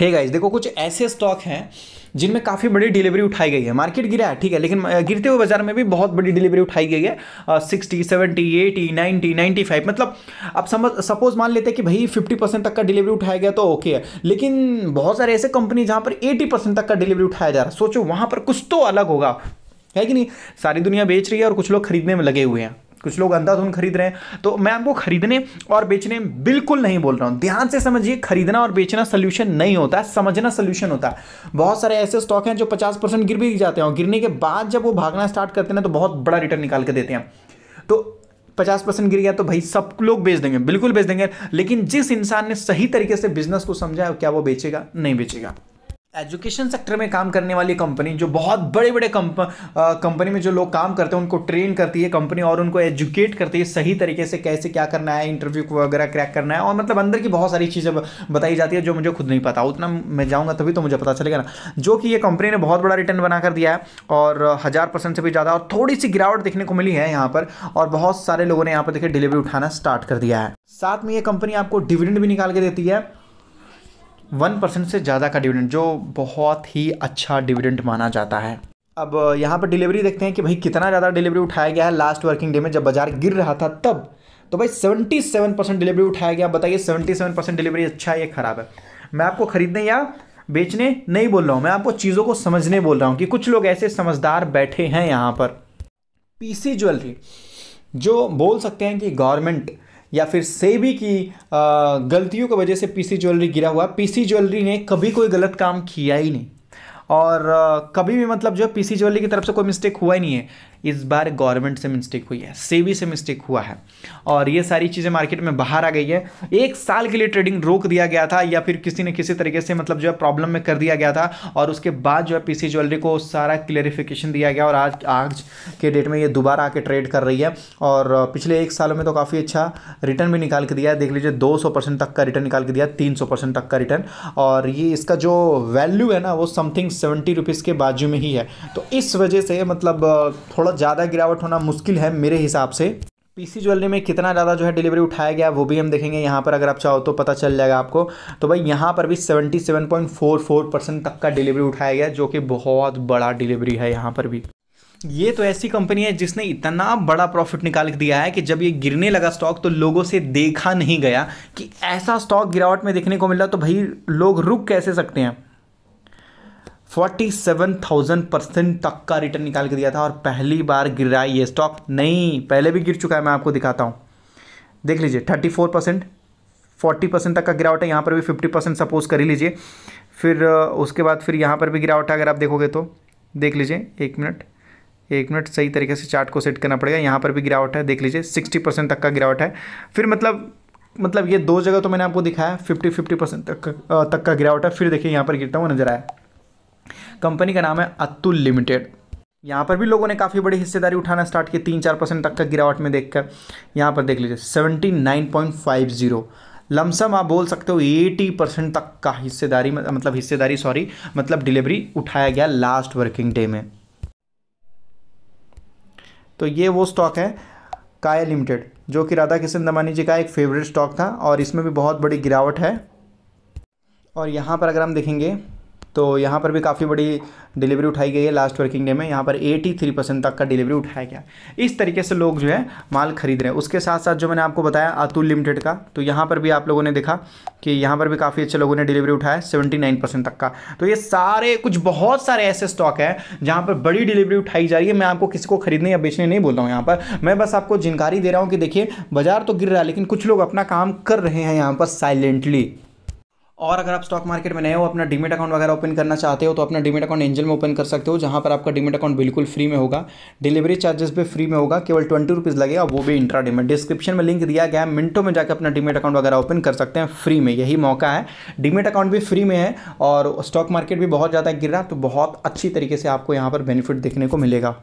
है गाइज देखो कुछ ऐसे स्टॉक हैं जिनमें काफ़ी बड़ी डिलीवरी उठाई गई है मार्केट गिरा है ठीक है लेकिन गिरते हुए बाजार में भी बहुत बड़ी डिलीवरी उठाई गई है sixty seventy eighty ninety ninety five मतलब आप समझ सपोज मान लेते हैं कि भाई फिफ्टी परसेंट तक का डिलीवरी उठाया गया तो ओके है लेकिन बहुत सारे ऐसे कंपनी जहाँ पर एटी परसेंट तक का डिलीवरी उठाया जा रहा है सोचो वहाँ पर कुछ तो अलग होगा है कि नहीं सारी दुनिया बेच रही है और कुछ लोग खरीदने में लगे हुए हैं कुछ लोग अंधाधुन खरीद रहे हैं तो मैं आपको खरीदने और बेचने बिल्कुल नहीं बोल रहा हूं ध्यान से समझिए खरीदना और बेचना सोल्यूशन नहीं होता समझना सोल्यूशन होता है बहुत सारे ऐसे स्टॉक हैं जो पचास परसेंट गिर भी जाते हैं और गिरने के बाद जब वो भागना स्टार्ट करते हैं तो बहुत बड़ा रिटर्न निकाल के देते हैं तो पचास परसेंट गिर गया तो भाई सब लोग बेच देंगे बिल्कुल बेच देंगे लेकिन जिस इंसान ने सही तरीके से बिजनेस को समझा है क्या वो बेचेगा नहीं बेचेगा एजुकेशन सेक्टर में काम करने वाली कंपनी जो बहुत बड़े बड़े कंपनी में जो लोग काम करते हैं उनको ट्रेन करती है कंपनी और उनको एजुकेट करती है सही तरीके से कैसे क्या करना है इंटरव्यू वगैरह क्रैक करना है और मतलब अंदर की बहुत सारी चीज़ें बताई जाती है जो मुझे खुद नहीं पता उतना मैं जाऊँगा तभी तो मुझे पता चलेगा ना जो कि ये कंपनी ने बहुत बड़ा रिटर्न बना कर दिया है और हज़ार परसेंट से भी ज़्यादा और थोड़ी सी गिरावट देखने को मिली है यहाँ पर और बहुत सारे लोगों ने यहाँ पर देखिए डिलीवरी उठाना स्टार्ट कर दिया है साथ में ये कंपनी आपको डिविडेंड भी निकाल के देती है वन परसेंट से ज़्यादा का डिविडेंड जो बहुत ही अच्छा डिविडेंड माना जाता है अब यहाँ पर डिलीवरी देखते हैं कि भाई कितना ज़्यादा डिलीवरी उठाया गया है लास्ट वर्किंग डे में जब बाजार गिर रहा था तब तो भाई 77 परसेंट डिलीवरी उठाया गया बताइए 77 परसेंट डिलीवरी अच्छा है या ख़राब है मैं आपको ख़रीदने या बेचने नहीं बोल रहा हूँ मैं आपको चीज़ों को समझने बोल रहा हूँ कि कुछ लोग ऐसे समझदार बैठे हैं यहाँ पर पीसी ज्वेलरी जो बोल सकते हैं कि गवर्नमेंट या फिर सेबी की गलतियों की वजह से पीसी ज्वेलरी गिरा हुआ पीसी ज्वेलरी ने कभी कोई गलत काम किया ही नहीं और कभी भी मतलब जो है पीसी ज्वेलरी की तरफ से कोई मिस्टेक हुआ ही नहीं है इस बार गवर्नमेंट से मिस्टेक हुई है सेबी से मिस्टेक हुआ है और ये सारी चीज़ें मार्केट में बाहर आ गई है एक साल के लिए ट्रेडिंग रोक दिया गया था या फिर किसी ने किसी तरीके से मतलब जो है प्रॉब्लम में कर दिया गया था और उसके बाद जो है पीसी ज्वेलरी को सारा क्लेरिफिकेशन दिया गया और आज आज के डेट में ये दोबारा आके ट्रेड कर रही है और पिछले एक सालों में तो काफ़ी अच्छा रिटर्न भी निकाल के दिया है देख लीजिए दो तक का रिटर्न निकाल के दिया तीन तक का रिटर्न और ये इसका जो वैल्यू है ना वो समथिंग सेवेंटी रुपीज़ के बाजू में ही है तो इस वजह से मतलब थोड़ा थोड़ा ज़्यादा गिरावट होना मुश्किल है मेरे हिसाब से पीसी ज्वेलरी में कितना ज़्यादा जो है डिलीवरी उठाया गया वो भी हम देखेंगे यहाँ पर अगर आप चाहो तो पता चल जाएगा आपको तो भाई यहाँ पर भी 77.44 परसेंट तक का डिलीवरी उठाया गया जो कि बहुत बड़ा डिलीवरी है यहाँ पर भी ये तो ऐसी कंपनी है जिसने इतना बड़ा प्रॉफिट निकाल के दिया है कि जब ये गिरने लगा स्टॉक तो लोगों से देखा नहीं गया कि ऐसा स्टॉक गिरावट में देखने को मिला तो भाई लोग रुक कैसे सकते हैं फोर्टी सेवन थाउजेंड परसेंट तक का रिटर्न निकाल के दिया था और पहली बार गिर रहा है ये स्टॉक नहीं पहले भी गिर चुका है मैं आपको दिखाता हूँ देख लीजिए thirty four percent forty percent तक का गिरावट है यहाँ पर भी फिफ्टी परसेंट सपोज कर ही लीजिए फिर उसके बाद फिर यहाँ पर भी गिरावट है अगर आप देखोगे तो देख लीजिए एक मिनट एक मिनट सही तरीके से चार्ट को सेट करना पड़ेगा यहाँ पर भी गिरावट है देख लीजिए सिक्सटी परसेंट तक का गिरावट है फिर मतलब मतलब ये दो जगह तो मैंने आपको दिखाया फिफ्टी फिफ्टी परसेंट तक तक का गिरावट है फिर देखिए यहाँ पर गिरता हुआ नजर आया कंपनी का नाम है अतुल लिमिटेड यहाँ पर भी लोगों ने काफ़ी बड़ी हिस्सेदारी उठाना स्टार्ट की तीन चार परसेंट तक का गिरावट में देखकर यहाँ पर देख लीजिए seventy nine point five zero lump sum आप बोल सकते हो एटी परसेंट तक का हिस्सेदारी मतलब हिस्सेदारी सॉरी मतलब डिलीवरी उठाया गया लास्ट वर्किंग डे में तो ये वो स्टॉक है काया लिमिटेड जो कि राधा किशन दमानी जी का एक फेवरेट स्टॉक था और इसमें भी बहुत बड़ी गिरावट है और यहाँ पर अगर हम देखेंगे तो यहाँ पर भी काफ़ी बड़ी डिलीवरी उठाई गई है लास्ट वर्किंग डे में यहाँ पर 83 परसेंट तक का डिलीवरी उठाया गया इस तरीके से लोग जो है माल खरीद रहे हैं उसके साथ साथ जो मैंने आपको बताया अतुल लिमिटेड का तो यहाँ पर भी आप लोगों ने देखा कि यहाँ पर भी काफ़ी अच्छे लोगों ने डिलीवरी उठाया सेवेंटी नाइन परसेंट तक का तो ये सारे कुछ बहुत सारे ऐसे स्टॉक हैं जहाँ पर बड़ी डिलीवरी उठाई जा रही है मैं आपको किसी को खरीदने या बेचने नहीं बोल रहा हूँ यहाँ पर मैं बस आपको जानकारी दे रहा हूँ कि देखिए बाजार तो गिर रहा है लेकिन कुछ लोग अपना काम कर रहे हैं यहाँ पर साइलेंटली और अगर आप स्टॉक मार्केट में नए हो अपना डिमिट अकाउंट वगैरह ओपन करना चाहते हो तो अपना डिमिट अकाउंट एंजल में ओपन कर सकते हो जहाँ पर आपका डिमिट अकाउंट बिल्कुल फ्री में होगा डिलीवरी चार्जेस भी फ्री में होगा केवल ट्वेंटी रुपीज़ लगेगा वो भी इंट्रा डिमिट डिस्क्रिप्शन में लिंक दिया गया है मिनटों में जाकर अपना डिमिट अकाउंट वगैरह ओपन कर सकते हैं फ्री में यही मौका है डिमिट अकाउंट भी फ्री में है और स्टॉक मार्केट भी बहुत ज़्यादा गिर रहा तो बहुत अच्छी तरीके से आपको यहाँ पर बेनिफिट देखने को मिलेगा